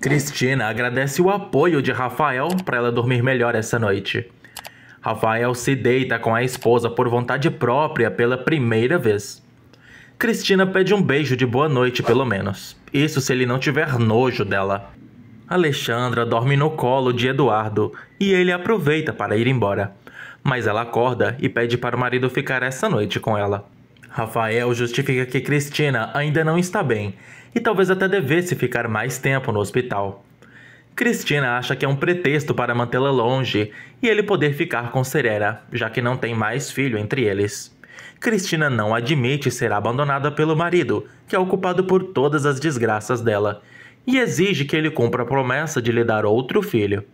Cristina agradece o apoio de Rafael para ela dormir melhor essa noite. Rafael se deita com a esposa por vontade própria pela primeira vez. Cristina pede um beijo de boa noite, pelo menos. Isso se ele não tiver nojo dela. Alexandra dorme no colo de Eduardo e ele aproveita para ir embora. Mas ela acorda e pede para o marido ficar essa noite com ela. Rafael justifica que Cristina ainda não está bem e talvez até devesse ficar mais tempo no hospital. Cristina acha que é um pretexto para mantê-la longe e ele poder ficar com Serena, já que não tem mais filho entre eles. Cristina não admite ser abandonada pelo marido, que é ocupado por todas as desgraças dela, e exige que ele cumpra a promessa de lhe dar outro filho.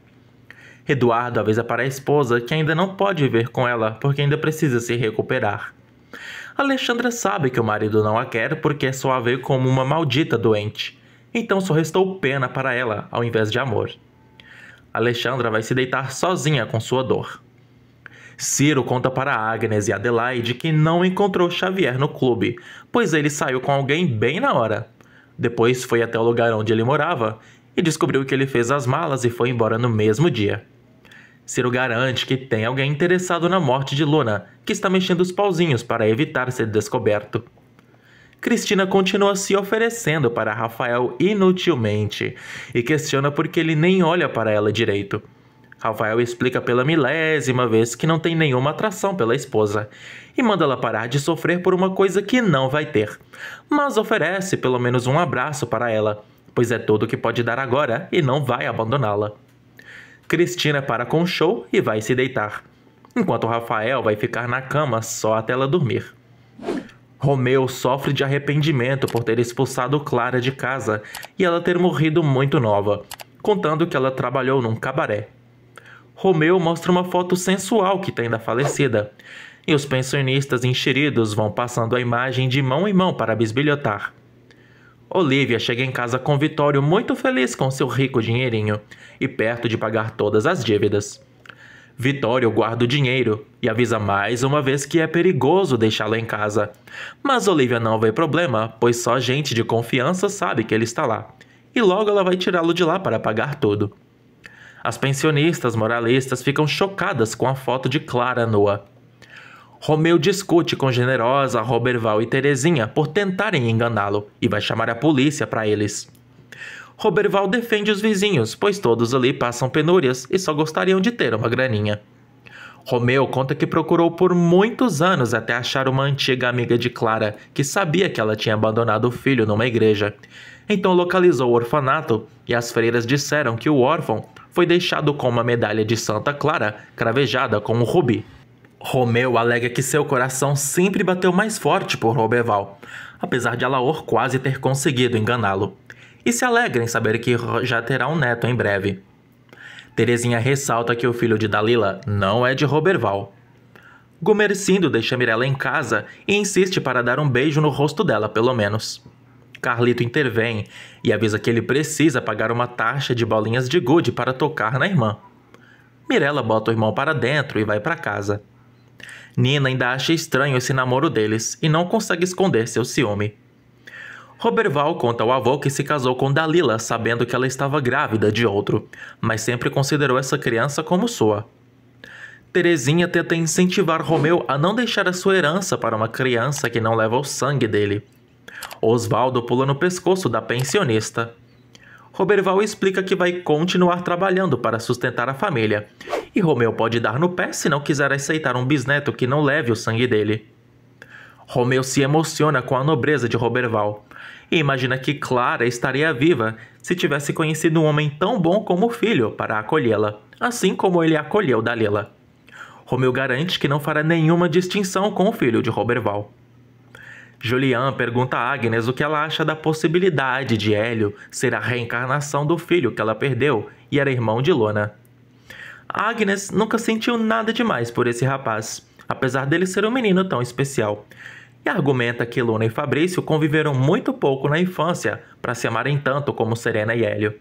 Eduardo avisa para a esposa que ainda não pode ver com ela porque ainda precisa se recuperar. Alexandra sabe que o marido não a quer porque é só a vê como uma maldita doente. Então só restou pena para ela, ao invés de amor. Alexandra vai se deitar sozinha com sua dor. Ciro conta para Agnes e Adelaide que não encontrou Xavier no clube, pois ele saiu com alguém bem na hora. Depois foi até o lugar onde ele morava e descobriu que ele fez as malas e foi embora no mesmo dia. Ciro garante que tem alguém interessado na morte de Luna, que está mexendo os pauzinhos para evitar ser descoberto. Cristina continua se oferecendo para Rafael inutilmente e questiona por que ele nem olha para ela direito. Rafael explica pela milésima vez que não tem nenhuma atração pela esposa e manda ela parar de sofrer por uma coisa que não vai ter, mas oferece pelo menos um abraço para ela, pois é tudo que pode dar agora e não vai abandoná-la. Cristina para com o show e vai se deitar, enquanto Rafael vai ficar na cama só até ela dormir. Romeu sofre de arrependimento por ter expulsado Clara de casa e ela ter morrido muito nova, contando que ela trabalhou num cabaré. Romeu mostra uma foto sensual que tem da falecida, e os pensionistas encheridos vão passando a imagem de mão em mão para bisbilhotar. Olivia chega em casa com Vitório muito feliz com seu rico dinheirinho e perto de pagar todas as dívidas. Vitório guarda o dinheiro e avisa mais uma vez que é perigoso deixá-lo em casa. Mas Olivia não vê problema, pois só gente de confiança sabe que ele está lá. E logo ela vai tirá-lo de lá para pagar tudo. As pensionistas moralistas ficam chocadas com a foto de Clara nua. Romeu discute com Generosa, Roberval e Terezinha por tentarem enganá-lo e vai chamar a polícia para eles. Roberval defende os vizinhos, pois todos ali passam penúrias e só gostariam de ter uma graninha. Romeu conta que procurou por muitos anos até achar uma antiga amiga de Clara, que sabia que ela tinha abandonado o filho numa igreja. Então localizou o orfanato e as freiras disseram que o órfão foi deixado com uma medalha de Santa Clara cravejada com um rubi. Romeu alega que seu coração sempre bateu mais forte por Roberval, apesar de Alaor quase ter conseguido enganá-lo, e se alegra em saber que já terá um neto em breve. Terezinha ressalta que o filho de Dalila não é de Roberval. Gumercindo deixa Mirella em casa e insiste para dar um beijo no rosto dela, pelo menos. Carlito intervém e avisa que ele precisa pagar uma taxa de bolinhas de gude para tocar na irmã. Mirella bota o irmão para dentro e vai para casa. Nina ainda acha estranho esse namoro deles e não consegue esconder seu ciúme. Roberval conta ao avô que se casou com Dalila sabendo que ela estava grávida de outro, mas sempre considerou essa criança como sua. Terezinha tenta incentivar Romeu a não deixar a sua herança para uma criança que não leva o sangue dele. Osvaldo pula no pescoço da pensionista. Roberval explica que vai continuar trabalhando para sustentar a família e Romeu pode dar no pé se não quiser aceitar um bisneto que não leve o sangue dele. Romeu se emociona com a nobreza de Roberval e imagina que Clara estaria viva se tivesse conhecido um homem tão bom como o filho para acolhê-la, assim como ele acolheu Dalila. Romeu garante que não fará nenhuma distinção com o filho de Roberval. Julian pergunta a Agnes o que ela acha da possibilidade de Hélio ser a reencarnação do filho que ela perdeu e era irmão de Lona. Agnes nunca sentiu nada demais por esse rapaz, apesar dele ser um menino tão especial. E argumenta que Luna e Fabrício conviveram muito pouco na infância para se amarem tanto como Serena e Hélio.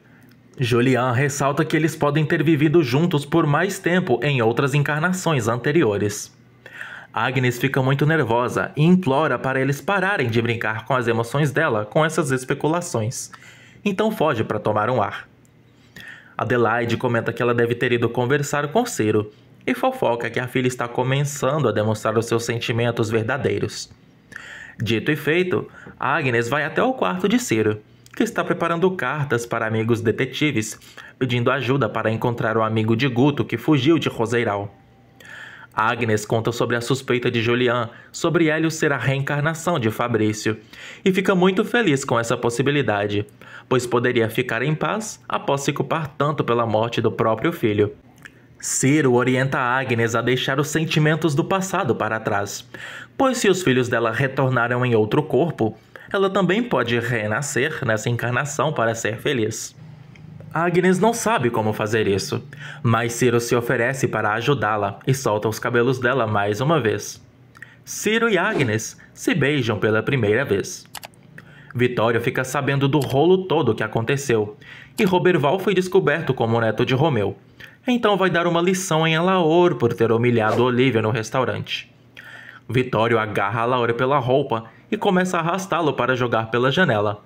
Julian ressalta que eles podem ter vivido juntos por mais tempo em outras encarnações anteriores. Agnes fica muito nervosa e implora para eles pararem de brincar com as emoções dela com essas especulações. Então foge para tomar um ar. Adelaide comenta que ela deve ter ido conversar com Ciro e fofoca que a filha está começando a demonstrar os seus sentimentos verdadeiros. Dito e feito, Agnes vai até o quarto de Ciro, que está preparando cartas para amigos detetives, pedindo ajuda para encontrar o amigo de Guto que fugiu de Roseiral. Agnes conta sobre a suspeita de Julian, sobre Hélio ser a reencarnação de Fabrício, e fica muito feliz com essa possibilidade, pois poderia ficar em paz após se culpar tanto pela morte do próprio filho. Ciro orienta Agnes a deixar os sentimentos do passado para trás, pois se os filhos dela retornaram em outro corpo, ela também pode renascer nessa encarnação para ser feliz. Agnes não sabe como fazer isso, mas Ciro se oferece para ajudá-la e solta os cabelos dela mais uma vez. Ciro e Agnes se beijam pela primeira vez. Vitório fica sabendo do rolo todo que aconteceu, e Roberval foi descoberto como neto de Romeu. Então vai dar uma lição em Alaor por ter humilhado Olivia no restaurante. Vitório agarra Alaor pela roupa e começa a arrastá-lo para jogar pela janela,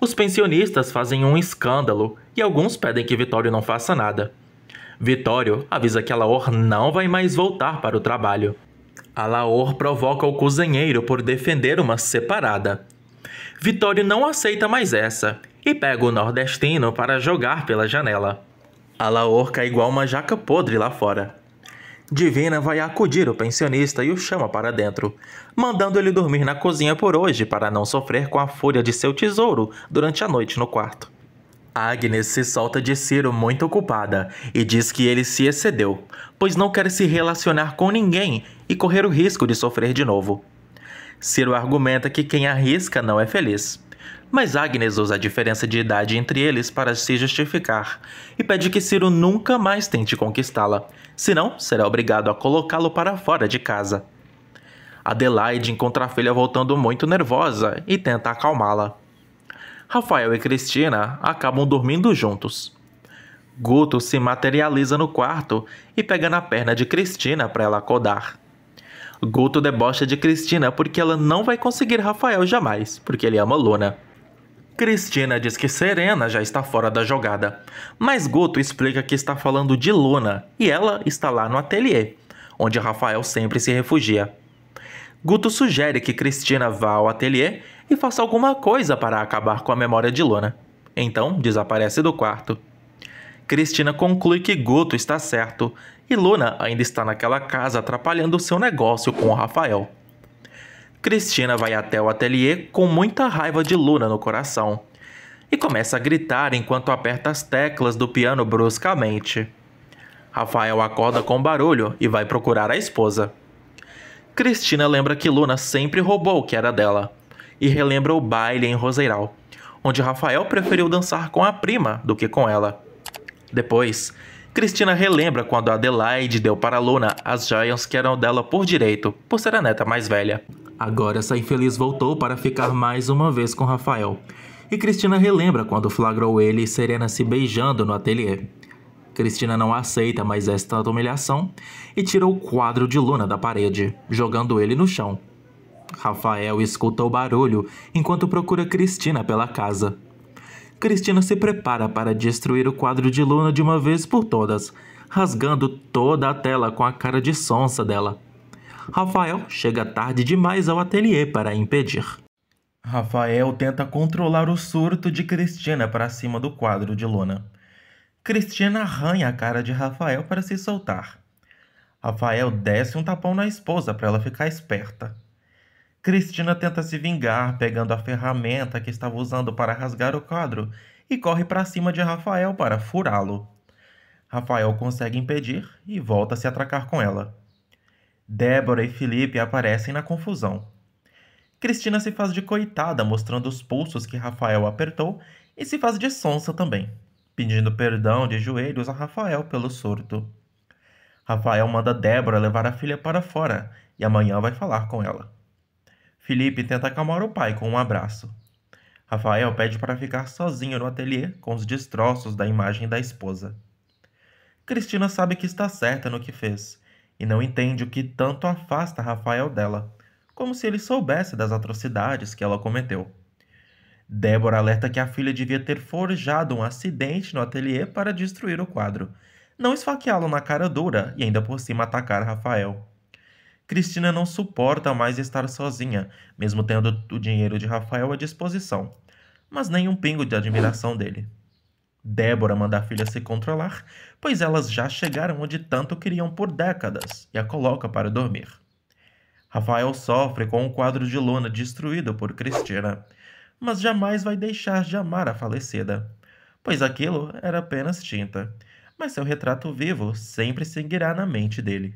os pensionistas fazem um escândalo e alguns pedem que Vitório não faça nada. Vitório avisa que Alaor não vai mais voltar para o trabalho. Alaor provoca o cozinheiro por defender uma separada. Vitório não aceita mais essa e pega o nordestino para jogar pela janela. Alaor cai igual uma jaca podre lá fora. Divina vai acudir o pensionista e o chama para dentro, mandando ele dormir na cozinha por hoje para não sofrer com a fúria de seu tesouro durante a noite no quarto. Agnes se solta de Ciro muito ocupada e diz que ele se excedeu, pois não quer se relacionar com ninguém e correr o risco de sofrer de novo. Ciro argumenta que quem arrisca não é feliz mas Agnes usa a diferença de idade entre eles para se justificar e pede que Ciro nunca mais tente conquistá-la, senão será obrigado a colocá-lo para fora de casa. Adelaide encontra a filha voltando muito nervosa e tenta acalmá-la. Rafael e Cristina acabam dormindo juntos. Guto se materializa no quarto e pega na perna de Cristina para ela acordar. Guto debocha de Cristina porque ela não vai conseguir Rafael jamais, porque ele ama Luna. Cristina diz que Serena já está fora da jogada, mas Goto explica que está falando de Luna e ela está lá no ateliê, onde Rafael sempre se refugia. Guto sugere que Cristina vá ao ateliê e faça alguma coisa para acabar com a memória de Luna. Então, desaparece do quarto. Cristina conclui que Guto está certo e Luna ainda está naquela casa atrapalhando seu negócio com Rafael. Cristina vai até o ateliê com muita raiva de Luna no coração e começa a gritar enquanto aperta as teclas do piano bruscamente. Rafael acorda com barulho e vai procurar a esposa. Cristina lembra que Luna sempre roubou o que era dela e relembra o baile em Roseiral, onde Rafael preferiu dançar com a prima do que com ela. Depois, Cristina relembra quando Adelaide deu para Luna as joias que eram dela por direito, por ser a neta mais velha. Agora essa infeliz voltou para ficar mais uma vez com Rafael. E Cristina relembra quando flagrou ele e Serena se beijando no ateliê. Cristina não aceita mais esta humilhação e tira o quadro de Luna da parede, jogando ele no chão. Rafael escuta o barulho enquanto procura Cristina pela casa. Cristina se prepara para destruir o quadro de Luna de uma vez por todas, rasgando toda a tela com a cara de sonsa dela. Rafael chega tarde demais ao ateliê para impedir. Rafael tenta controlar o surto de Cristina para cima do quadro de Lona. Cristina arranha a cara de Rafael para se soltar. Rafael desce um tapão na esposa para ela ficar esperta. Cristina tenta se vingar pegando a ferramenta que estava usando para rasgar o quadro e corre para cima de Rafael para furá-lo. Rafael consegue impedir e volta a se atracar com ela. Débora e Felipe aparecem na confusão. Cristina se faz de coitada, mostrando os pulsos que Rafael apertou, e se faz de sonsa também, pedindo perdão de joelhos a Rafael pelo surto. Rafael manda Débora levar a filha para fora e amanhã vai falar com ela. Felipe tenta acalmar o pai com um abraço. Rafael pede para ficar sozinho no ateliê com os destroços da imagem da esposa. Cristina sabe que está certa no que fez e não entende o que tanto afasta Rafael dela, como se ele soubesse das atrocidades que ela cometeu. Débora alerta que a filha devia ter forjado um acidente no ateliê para destruir o quadro, não esfaqueá-lo na cara dura e ainda por cima atacar Rafael. Cristina não suporta mais estar sozinha, mesmo tendo o dinheiro de Rafael à disposição, mas nem um pingo de admiração dele. Débora manda a filha se controlar, pois elas já chegaram onde tanto queriam por décadas e a coloca para dormir. Rafael sofre com um quadro de lona destruído por Cristina, mas jamais vai deixar de amar a falecida, pois aquilo era apenas tinta, mas seu retrato vivo sempre seguirá na mente dele.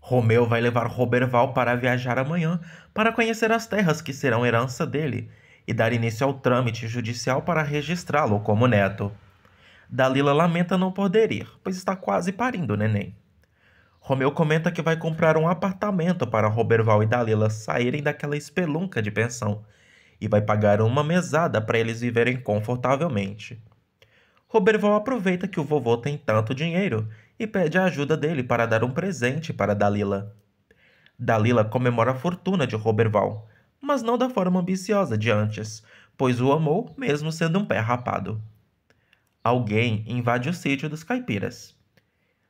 Romeu vai levar Roberval para viajar amanhã para conhecer as terras que serão herança dele e dar início ao trâmite judicial para registrá-lo como neto. Dalila lamenta não poder ir, pois está quase parindo o neném. Romeu comenta que vai comprar um apartamento para Roberval e Dalila saírem daquela espelunca de pensão e vai pagar uma mesada para eles viverem confortavelmente. Roberval aproveita que o vovô tem tanto dinheiro e pede a ajuda dele para dar um presente para Dalila. Dalila comemora a fortuna de Roberval, mas não da forma ambiciosa de antes, pois o amou mesmo sendo um pé rapado. Alguém invade o sítio dos caipiras.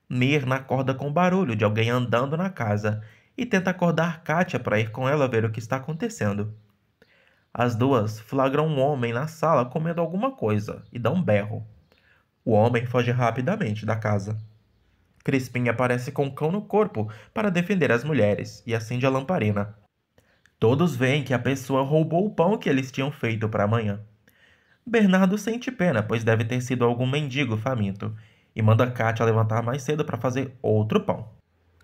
Mirna acorda com o barulho de alguém andando na casa e tenta acordar Kátia para ir com ela ver o que está acontecendo. As duas flagram um homem na sala comendo alguma coisa e dão um berro. O homem foge rapidamente da casa. Crispim aparece com um cão no corpo para defender as mulheres e acende a lamparina. Todos veem que a pessoa roubou o pão que eles tinham feito para amanhã. Bernardo sente pena, pois deve ter sido algum mendigo faminto, e manda Kátia levantar mais cedo para fazer outro pão.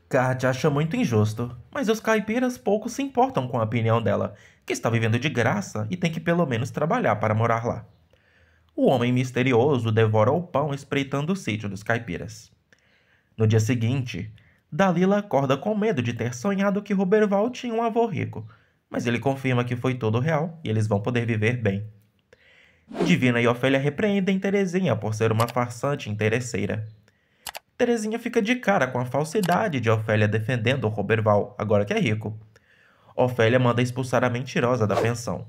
Kátia acha muito injusto, mas os caipiras pouco se importam com a opinião dela, que está vivendo de graça e tem que pelo menos trabalhar para morar lá. O homem misterioso devora o pão espreitando o sítio dos caipiras. No dia seguinte, Dalila acorda com medo de ter sonhado que Roberval tinha um avô rico, mas ele confirma que foi todo real e eles vão poder viver bem. Divina e Ofélia repreendem Terezinha por ser uma farsante interesseira. Terezinha fica de cara com a falsidade de Ofélia defendendo Roberval, agora que é rico. Ofélia manda expulsar a mentirosa da pensão.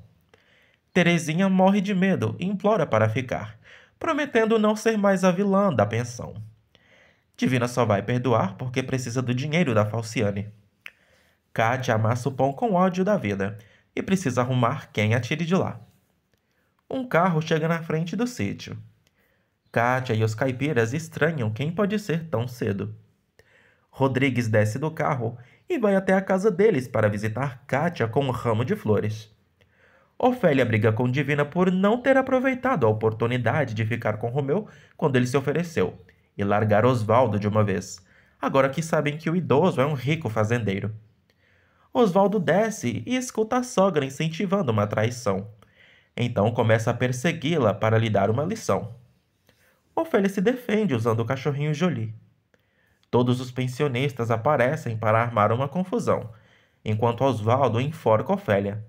Terezinha morre de medo e implora para ficar, prometendo não ser mais a vilã da pensão. Divina só vai perdoar porque precisa do dinheiro da Falciane. Kátia amassa o pão com ódio da vida e precisa arrumar quem a tire de lá. Um carro chega na frente do sítio. Kátia e os caipiras estranham quem pode ser tão cedo. Rodrigues desce do carro e vai até a casa deles para visitar Kátia com um ramo de flores. Ofélia briga com Divina por não ter aproveitado a oportunidade de ficar com Romeu quando ele se ofereceu e largar Osvaldo de uma vez, agora que sabem que o idoso é um rico fazendeiro. Oswaldo desce e escuta a sogra incentivando uma traição. Então começa a persegui-la para lhe dar uma lição. Ofélia se defende usando o cachorrinho Jolie. Todos os pensionistas aparecem para armar uma confusão, enquanto Oswaldo enforca Ofélia.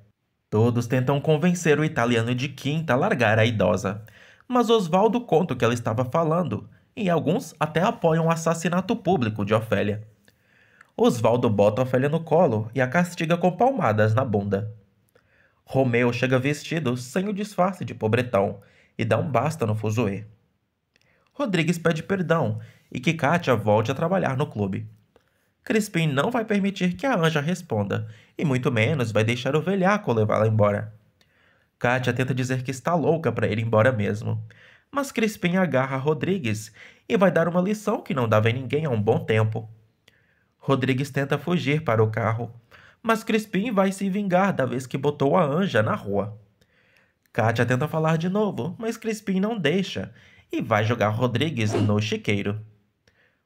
Todos tentam convencer o italiano de Quinta a largar a idosa, mas Oswaldo conta o que ela estava falando, e alguns até apoiam o assassinato público de Ofélia. Osvaldo bota Ofélia no colo e a castiga com palmadas na bunda. Romeu chega vestido sem o disfarce de pobretão e dá um basta no fuzoê. Rodrigues pede perdão e que Kátia volte a trabalhar no clube. Crispim não vai permitir que a anja responda, e muito menos vai deixar o velhaco levá-la embora. Kátia tenta dizer que está louca para ir embora mesmo, mas Crispim agarra Rodrigues e vai dar uma lição que não dava em ninguém há um bom tempo. Rodrigues tenta fugir para o carro, mas Crispim vai se vingar da vez que botou a Anja na rua. Kátia tenta falar de novo, mas Crispim não deixa e vai jogar Rodrigues no chiqueiro.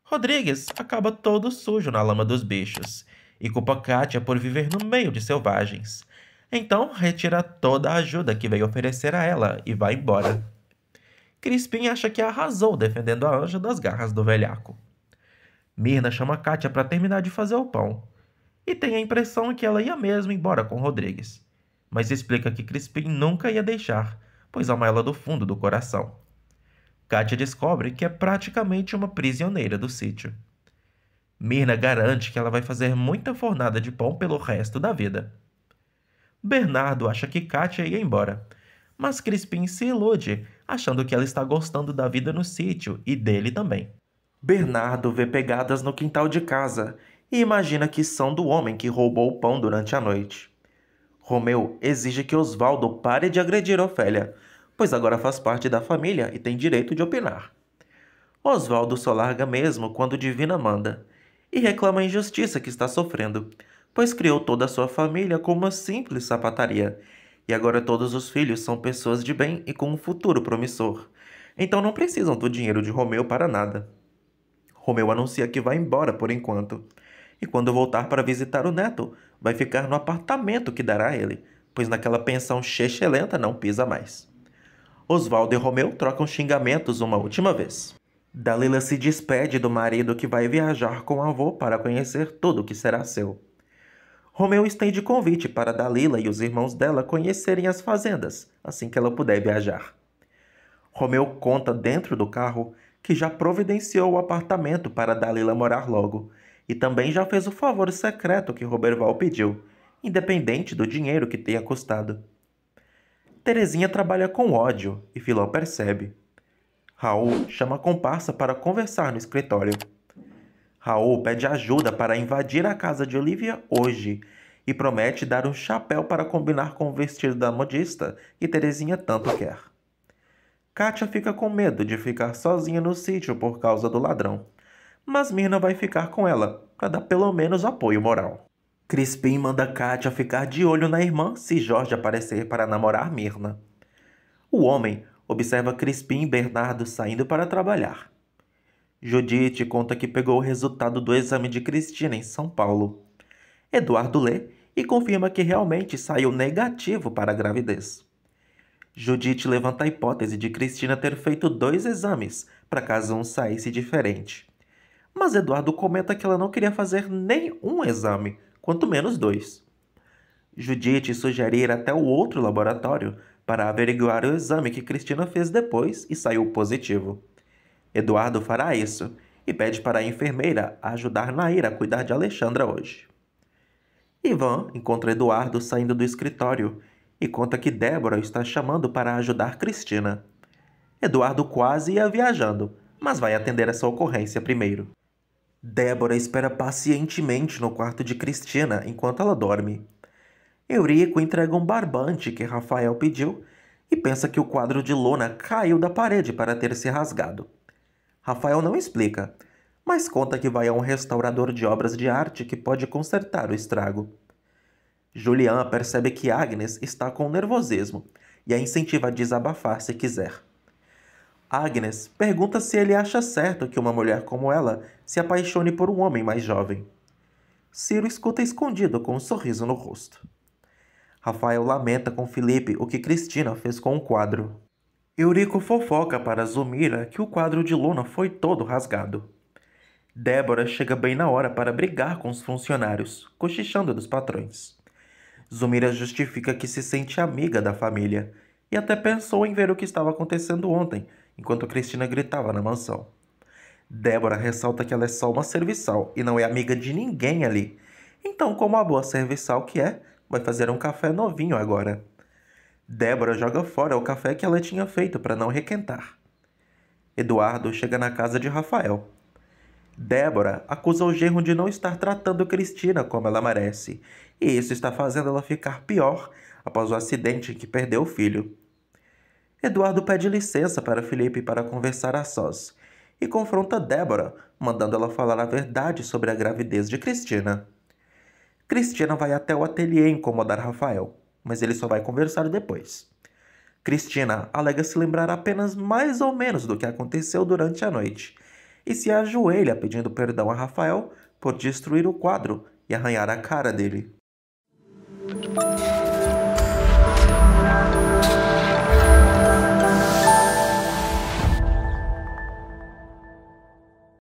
Rodrigues acaba todo sujo na lama dos bichos e culpa Kátia por viver no meio de selvagens. Então, retira toda a ajuda que veio oferecer a ela e vai embora. Crispim acha que arrasou defendendo a Anja das garras do velhaco. Mirna chama Kátia para terminar de fazer o pão. E tem a impressão que ela ia mesmo embora com Rodrigues. Mas explica que Crispim nunca ia deixar, pois ama ela do fundo do coração. Kátia descobre que é praticamente uma prisioneira do sítio. Mirna garante que ela vai fazer muita fornada de pão pelo resto da vida. Bernardo acha que Kátia ia embora, mas Crispim se ilude, achando que ela está gostando da vida no sítio e dele também. Bernardo vê pegadas no quintal de casa e imagina que são do homem que roubou o pão durante a noite. Romeu exige que Osvaldo pare de agredir Ofélia, pois agora faz parte da família e tem direito de opinar. Osvaldo só larga mesmo quando Divina manda, e reclama a injustiça que está sofrendo, pois criou toda a sua família com uma simples sapataria, e agora todos os filhos são pessoas de bem e com um futuro promissor, então não precisam do dinheiro de Romeu para nada. Romeu anuncia que vai embora por enquanto. E quando voltar para visitar o neto, vai ficar no apartamento que dará a ele, pois naquela pensão chechelenta não pisa mais. Oswaldo e Romeu trocam xingamentos uma última vez. Dalila se despede do marido que vai viajar com o avô para conhecer tudo o que será seu. Romeu estende convite para Dalila e os irmãos dela conhecerem as fazendas, assim que ela puder viajar. Romeu conta dentro do carro que já providenciou o apartamento para Dalila morar logo, e também já fez o favor secreto que Roberval pediu, independente do dinheiro que tenha custado. Terezinha trabalha com ódio e Filó percebe. Raul chama a comparsa para conversar no escritório. Raul pede ajuda para invadir a casa de Olivia hoje e promete dar um chapéu para combinar com o vestido da modista que Terezinha tanto quer. Kátia fica com medo de ficar sozinha no sítio por causa do ladrão, mas Mirna vai ficar com ela para dar pelo menos apoio moral. Crispim manda Kátia ficar de olho na irmã se Jorge aparecer para namorar Mirna. O homem observa Crispim e Bernardo saindo para trabalhar. Judite conta que pegou o resultado do exame de Cristina em São Paulo. Eduardo lê e confirma que realmente saiu negativo para a gravidez. Judite levanta a hipótese de Cristina ter feito dois exames, para caso um saísse diferente. Mas Eduardo comenta que ela não queria fazer nem um exame, quanto menos dois. Judite sugere ir até o outro laboratório para averiguar o exame que Cristina fez depois e saiu positivo. Eduardo fará isso e pede para a enfermeira ajudar Naira a cuidar de Alexandra hoje. Ivan encontra Eduardo saindo do escritório e conta que Débora está chamando para ajudar Cristina. Eduardo quase ia viajando, mas vai atender essa ocorrência primeiro. Débora espera pacientemente no quarto de Cristina enquanto ela dorme. Eurico entrega um barbante que Rafael pediu e pensa que o quadro de lona caiu da parede para ter se rasgado. Rafael não explica, mas conta que vai a um restaurador de obras de arte que pode consertar o estrago. Julian percebe que Agnes está com nervosismo e a incentiva a desabafar se quiser. Agnes pergunta se ele acha certo que uma mulher como ela se apaixone por um homem mais jovem. Ciro escuta escondido com um sorriso no rosto. Rafael lamenta com Felipe o que Cristina fez com o quadro. Eurico fofoca para Zumira que o quadro de Luna foi todo rasgado. Débora chega bem na hora para brigar com os funcionários, cochichando dos patrões. Zumira justifica que se sente amiga da família e até pensou em ver o que estava acontecendo ontem, enquanto Cristina gritava na mansão. Débora ressalta que ela é só uma serviçal e não é amiga de ninguém ali. Então, como a boa serviçal que é, vai fazer um café novinho agora. Débora joga fora o café que ela tinha feito para não requentar. Eduardo chega na casa de Rafael. Débora acusa o genro de não estar tratando Cristina como ela merece, e isso está fazendo ela ficar pior após o acidente em que perdeu o filho. Eduardo pede licença para Felipe para conversar a sós e confronta Débora, mandando ela falar a verdade sobre a gravidez de Cristina. Cristina vai até o ateliê incomodar Rafael, mas ele só vai conversar depois. Cristina alega se lembrar apenas mais ou menos do que aconteceu durante a noite e se ajoelha pedindo perdão a Rafael por destruir o quadro e arranhar a cara dele.